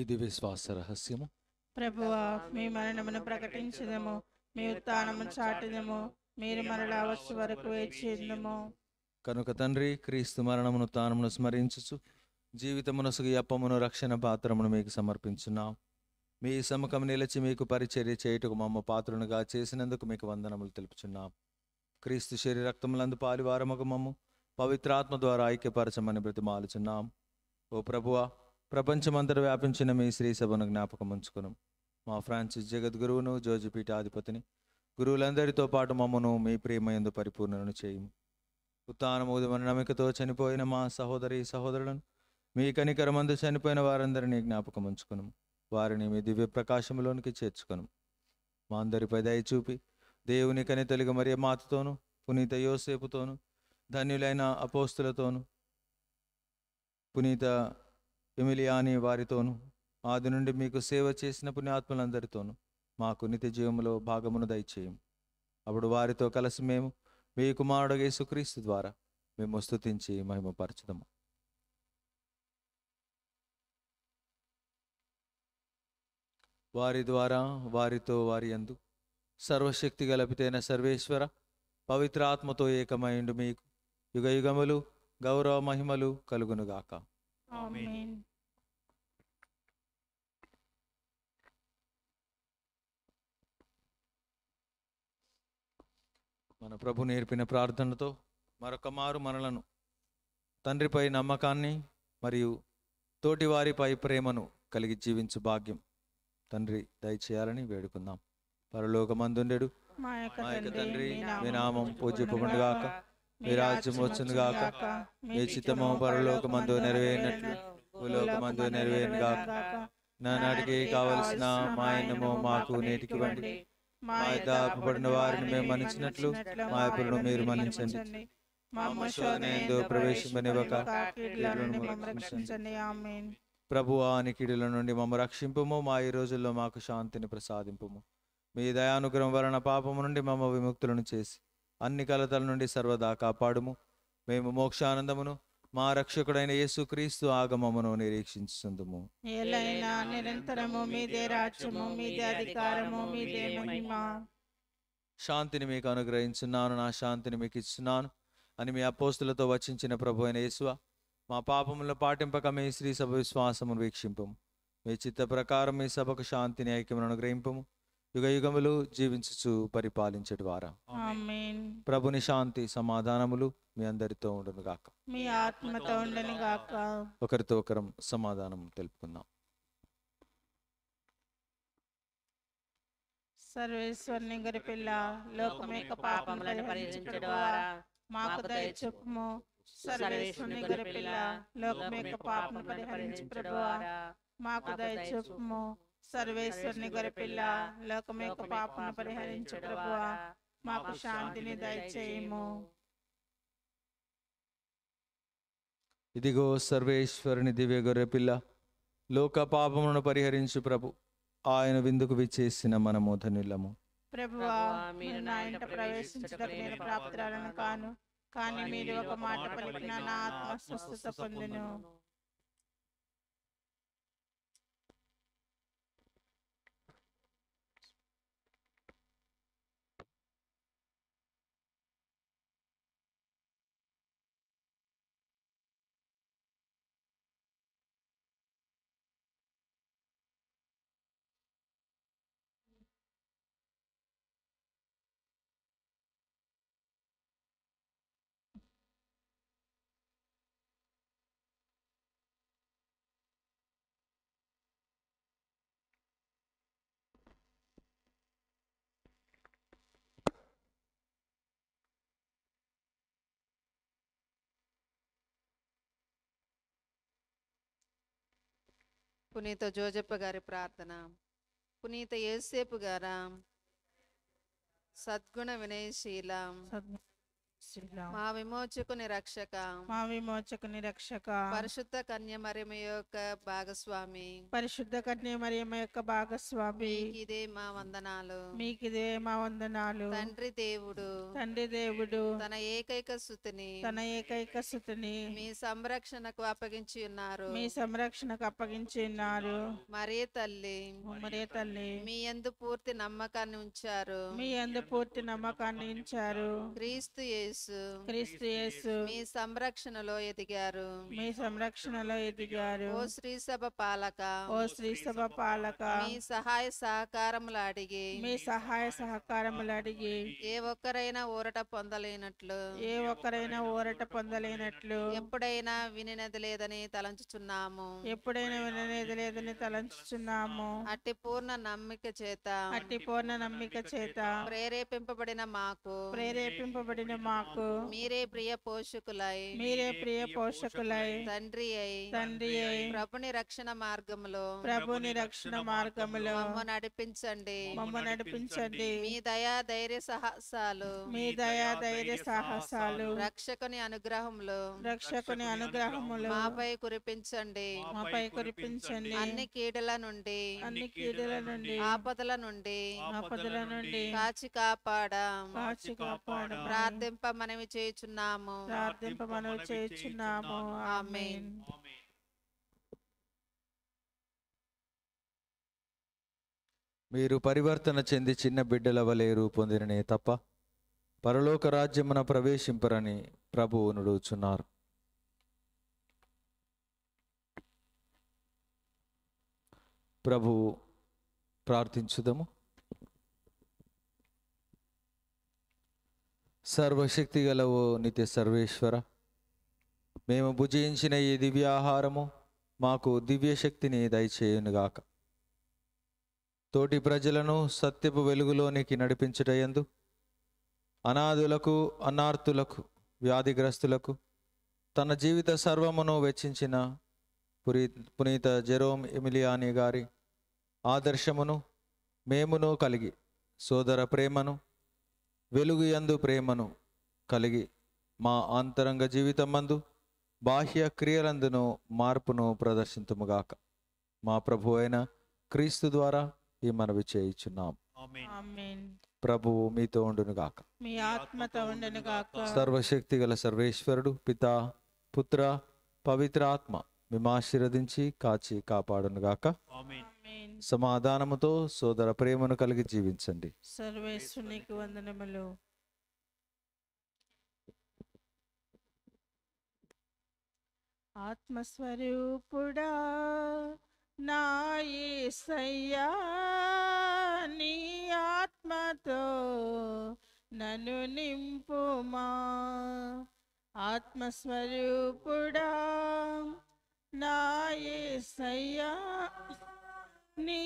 ఇది విశ్వాస రహస్యము ప్రభువా మీ మరణమును ప్రకటించదము మీ ఉత్థానము చాటిదము మీరు మరలా వచ్చు వరకు వేచిదము కనుక తండ్రి క్రీస్తు మరణమును తానమును స్మరించుచు జీవితమునసుగు అప్పమును రక్షణ పాత్రమును మీకు సమర్పించున్నాం మీ సముఖం నిలిచి మీకు పరిచర్య చేయుటకు మమ్మ పాత్రునిగా చేసినందుకు మీకు వందనములు తెలుపుచున్నాం క్రీస్తు శరీర రక్తములందు పాలివారముకు మమ్ము పవిత్రాత్మ ద్వారా ఐక్యపరచమని బ్రతిమాలుచున్నాం ఓ ప్రభువా ప్రపంచమంతటా వ్యాపించిన మీ శ్రీ సభను జ్ఞాపకం ఉంచుకున్నాం మా ఫ్రాన్సిస్ జగద్గురువును ఆధిపతిని గురువులందరితో పాటు మమ్మను మీ ప్రేమ ఎందు పరిపూర్ణను చేయము ఉదమన నమికతో చనిపోయిన మా సహోదరి సహోదరులను మీ కనికరమందు చనిపోయిన వారందరినీ జ్ఞాపకం ఉంచుకును వారిని మీ దివ్య ప్రకాశంలోనికి చేర్చుకును మా అందరిపై దయ చూపి దేవుని కని తెలుగు మరియు మాతతోను పునీత యోసేపుతోను ధన్యులైన అపోస్తులతోను పునీత ఎమిలియా అనే వారితోనూ ఆది నుండి మీకు సేవ చేసిన పుణ్యాత్ములందరితోనూ మాకు నిత్య జీవంలో భాగమును దయచేయం అప్పుడు వారితో కలిసి మేము మీ కుమారుడు యేసుక్రీస్తు ద్వారా మేము స్థుతించి మహిమపరచుదాము వారి ద్వారా వారితో వారి అందు సర్వశక్తి గలపితైన సర్వేశ్వర పవిత్ర ఆత్మతో ఏకమైండు మీకు యుగ యుగములు గౌరవ మహిమలు కలుగునుగాక ఆమేన్ మన ప్రభు నేర్పిన ప్రార్థనతో మరొక మారు మనలను తండ్రిపై నమ్మకాన్ని మరియు తోటివారిపై ప్రేమను కలిగి జీవించు భాగ్యం తండ్రి దయచేయాలని వేడుకుందాం పరలోకమందుండెడు మా యొక్క తండ్రి మీ నామం పూజింపకుండుగాక మీ రాజ్యం వచ్చునుగాక మీ చిత్తము మందు నెరవేరినట్లు మందు నెరవేరుగాక నానాటికి కావలసిన మా మాకు నేటికి వండి మా వారిని మేము మన్నించినట్లు మా మీరు మన్నించండి మా ప్రభు ఆ నికిడుల నుండి మమ్మ రక్షింపు మా ఈ రోజుల్లో మాకు శాంతిని ప్రసాదింపు మీ దయానుగ్రహం వలన పాపము నుండి మమ్మ విముక్తులను చేసి అన్ని కలతల నుండి సర్వదా కాపాడుము మేము మోక్షానందమును మా రక్షకుడైన యేసుక్రీస్తు ఆగమమును నిరీక్షించుందుము ఎలైనా నిరంతరము మీదే రాజ్యము మీదే అధికారము మీదే మహిమ శాంతిని మీకు అనుగ్రహించున్నాను నా శాంతిని మీకు ఇస్తున్నాను అని మీ అపోస్తులతో వచించిన ప్రభు అయిన యేసువ మా పాపములను పాటింపక మీ శ్రీ సభ విశ్వాసమును వీక్షింపము మీ చిత్త ప్రకారం మీ సభకు శాంతిని ఐక్యమును అనుగ్రహింపము యుగ యుగములు జీవించుచు పరిపాలించడు వారా ప్రభుని శాంతి సమాధానములు మీ అందరితో ఉండను గాక మీ ఆత్మతో ఉండను గాక ఒకరితో ఒకరం సమాధానం తెలుపుకుందాం సర్వేశ్వరుని గరి పిల్ల లోకమేక పాపములను పరిహరించడు ద్వారా మాకు దయచూపుము సర్వేశ్వరుని గరి పిల్ల లోకమేక పాపములను పరిహరించడు వారా మాకు దయచూపుము సర్వేశ్వరుని గొరపిల్ల లోకం యొక్క పాపను పరిహరించు ప్రభు మాకు శాంతిని దయచేయము ఇదిగో సర్వేశ్వరుని దివ్య గొర్రెపిల్ల లోక పాపమును పరిహరించు ప్రభు ఆయన విందుకు విచ్చేసిన మన మూధనిల్లము ప్రభువా మీరు నా ఇంట నేను ప్రాప్తురాలను కాను కానీ మీరు ఒక మాట పలికిన నా ఆత్మ స్వస్థత పొందును పునీత జోజప్ప గారి ప్రార్థన పునీత ఏసేపు గారా సద్గుణ వినయశీలం మా విమోచకుని రక్షక మా విమోచకుని రక్షక పరిశుద్ధ కన్యమరిమ యొక్క భాగస్వామి పరిశుద్ధ కన్యమరిమ యొక్క భాగస్వామి ఇదే మా వందనాలు మీకు ఇదే మా వందనాలు తండ్రి దేవుడు తండ్రి దేవుడు తన ఏకైక సుతిని తన ఏకైక సుతిని మీ సంరక్షణకు అప్పగించి ఉన్నారు మీ సంరక్షణకు అప్పగించి ఉన్నారు మరే తల్లి మరే తల్లి మీ ఎందు పూర్తి నమ్మకాన్ని ఉంచారు మీ ఎందు పూర్తి నమ్మకాన్ని ఉంచారు క్రీస్తు క్రీస్తు మీ సంరక్షణలో ఎదిగారు మీ సంరక్షణలో ఎదిగారు ఓ శ్రీ సభ పాలక ఓ శ్రీ సభ పాలక మీ సహాయ సహకారములు అడిగి మీ సహాయ సహకారములు అడిగి ఏ ఒక్కరైనా ఊరట పొందలేనట్లు ఏ ఒక్కరైనా ఊరట పొందలేనట్లు ఎప్పుడైనా వినినది లేదని తలంచుచున్నాము ఎప్పుడైనా విననేది లేదని తలంచుచున్నాము అట్టి పూర్ణ నమ్మిక చేత అట్టి పూర్ణ నమ్మిక చేత ప్రేరేపింపబడిన మాకు ప్రేరేపింపబడిన మా మాకు మీరే ప్రియ పోషకులై మీరే ప్రియ పోషకులై తండ్రి అయి తండ్రి అయి ప్రభుని రక్షణ మార్గములో ప్రభుని రక్షణ మార్గములో మమ్మ నడిపించండి మమ్మ నడిపించండి మీ దయా ధైర్య సాహసాలు మీ దయా ధైర్య సాహసాలు రక్షకుని అనుగ్రహములు రక్షకుని అనుగ్రహములు మాపై కురిపించండి మాపై కురిపించండి అన్ని కీడల నుండి అన్ని కీడల నుండి ఆపదల నుండి ఆపదల నుండి కాచి కాపాడ కాచి కాపాడ ప్రార్థింప మనవి చేయుచున్నాము ప్రార్థింప మనవి చేయుచున్నాము ఆమేన్ మీరు పరివర్తన చెంది చిన్న బిడ్డల వలె రూపొందిననే తప్ప పరలోక రాజ్యమున ప్రవేశింపరని ప్రభువు నుడుచున్నారు ప్రభువు ప్రార్థించుదము సర్వశక్తి గలవు నిత్య సర్వేశ్వర మేము భుజించిన ఈ దివ్యాహారము మాకు దివ్యశక్తిని దయచేయునుగాక తోటి ప్రజలను సత్యపు వెలుగులోనికి నడిపించటయందు అనాథులకు అనార్థులకు వ్యాధిగ్రస్తులకు తన జీవిత సర్వమును వెచ్చించిన పురీ పునీత జెరోమ్ ఎమిలియాని గారి ఆదర్శమును మేమును కలిగి సోదర ప్రేమను వెలుగు యందు ప్రేమను కలిగి మా అంతరంగ జీవితం అందు బాహ్య క్రియలందును మార్పును ప్రదర్శింతుముగాక మా ప్రభు అయిన క్రీస్తు ద్వారా ఈ మనవి చేయించున్నాం ప్రభువు మీతో ఉండునుగాక మీ ఆత్మతో ఉండునుగాక సర్వశక్తి గల సర్వేశ్వరుడు పిత పుత్ర పవిత్ర ఆత్మ మేము ఆశీర్వదించి కాచి కాపాడునుగాక ఆమేన్ సమాధానముతో సోదర ప్రేమను కలిగి జీవించండి సర్వేశ్వరునికి వందనములు ఆత్మస్వరూపుడా నాయసయ్యా నీ ఆత్మతో నన్ను నింపుమా ఆత్మస్వరూపుడా నాయసయ్యా నీ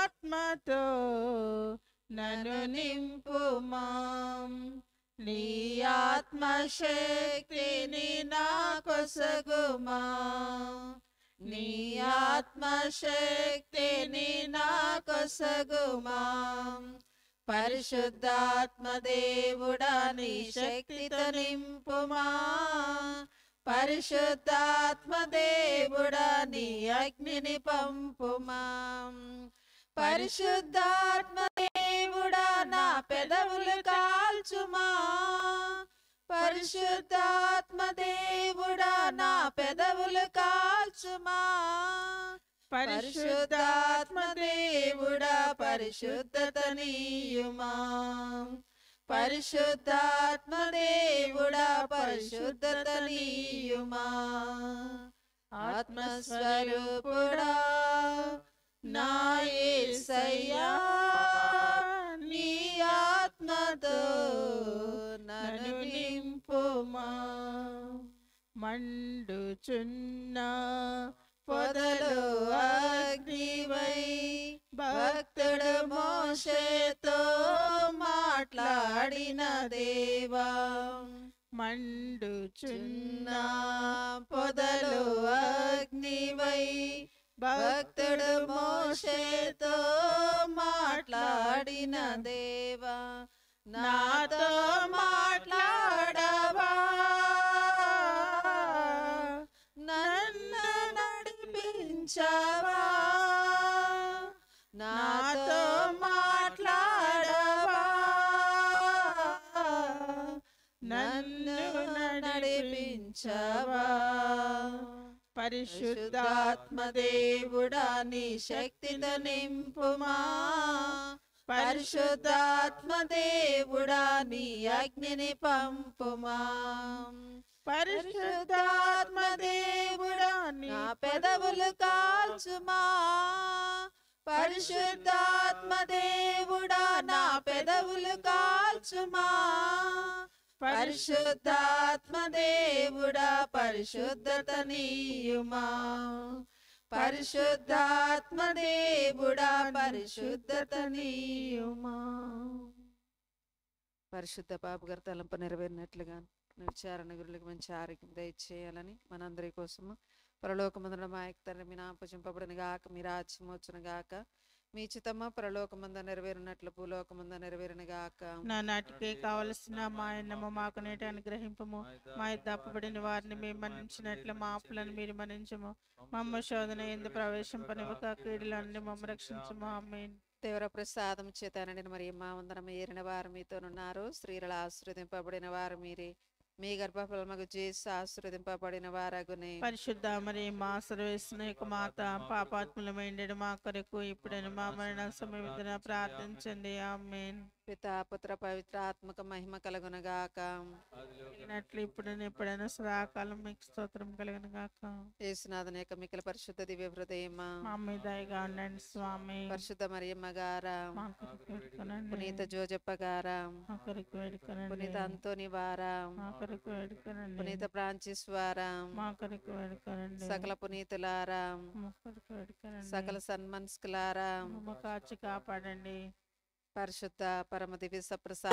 ఆత్మతో నను నింపుమా నీ ఆత్మ శక్తి నినాకొసగుమా నీ ఆత్మ శక్తి నినాకొసగుమా పరిశుద్ధ ఆత్మ దేవుడా ని శక్తితో నింపుమా పరిశుద్ధాత్మదేవుడా నీ అగ్నిని పంపుమా పరిశుద్ధాత్మదేవుడా నా పెదవులు కాల్చుమా పరిశుద్ధాత్మదేవుడా నా పెదవులు కాల్చుమా పరిశుద్ధాత్మదేవుడా పరిశుద్ధతనీయుమా పరిశుద్ధాత్మ పరిశుద్ధాత్మదే పరిశుద్ధతనీయుమా ఆత్మస్వరూపుడా నాయసయ్యా నీ ఆత్మతో నన్ను నింపుమా మండుచున్న పొదలో అగ్నివై భక్తుడు మోషేతో మాట్లాడిన దేవా మండుచున్న పొదలు అగ్నివై భక్తుడు మోషేతో మాట్లాడిన దేవా నాతో మాట్లాడవా నన్ను నడిపించవా నాతో మా క్షమించవా పరిశుద్ధాత్మదేవుడా నీ శక్తిని నింపుమా పరిశుద్ధాత్మదేవుడా నీ అగ్నిని పంపుమా పరిశుద్ధాత్మదేవుడా నీ పెదవులు కాల్చుమా పరిశుద్ధాత్మదేవుడా నా పెదవులు కాల్చుమా పరిశుద్ధాత్మదేవుడా పరిశుద్ధత నీయుమా పరిశుద్ధాత్మదేవుడా పరిశుద్ధత నీయుమా పరిశుద్ధ పాపగారు తలంపు నెరవేరినట్లుగా ఉచ్చారణ గురులకు మంచి ఆరోగ్యం దయచేయాలని మనందరి కోసము పరలోకమందున మా యొక్క తండ్రి మీ నాపజింపబడిన గాక మీ రాజ్యం గాక మీ చితమ్మ పరలోకమంద నెరవేరినట్లు భూలోకమంద నెరవేరినగాక నా నాటికే కావలసిన మా ఎన్నము మాకు నేటి అనుగ్రహింపము మా తప్పబడిన వారిని మేము మన్నించినట్లు మా అప్పులను మీరు మన్నించము మమ్మ శోధన ఎందు ప్రవేశింపనివ్వక క్రీడలన్నీ మమ్మ రక్షించము ఆమె తీవ్ర ప్రసాదం చేతానండి మరి మా వందనం ఏరిన వారు మీతోనున్నారు స్త్రీల ఆశ్రదింపబడిన వారు మీరే మీ గర్భఫలముకు చేసి ఆశీర్వదింపబడిన వారగుని పరిశుద్ధ మరి మా సర్వేశ్వర యొక్క మాత పాపాత్ములమైండెడు మా కొరకు ఇప్పుడైన మా మరణ సమయంలో ప్రార్థించండి ఆమెన్ పిత పుత్ర పవిత్ర ఆత్మక మహిమ కలుగునగాక అట్లు ఇప్పుడు ఎప్పుడైనా సదాకాలం మీకు స్తోత్రం కలుగునగాక యేసునాథన్ యొక్క మికల పరిశుద్ధ దివ్య హృదయమా మా మీదగా ఉండండి స్వామి పరిశుద్ధ మరియమ్మ గారా పునీత జోజప్ప గారా పునీత అంతోని వారా పునీత బ్రాంచిస్ వారా సకల పునీతులారా సకల సన్మన్స్కులారా కాచి కాపాడండి para para Parshata Paramadivisa Prasad.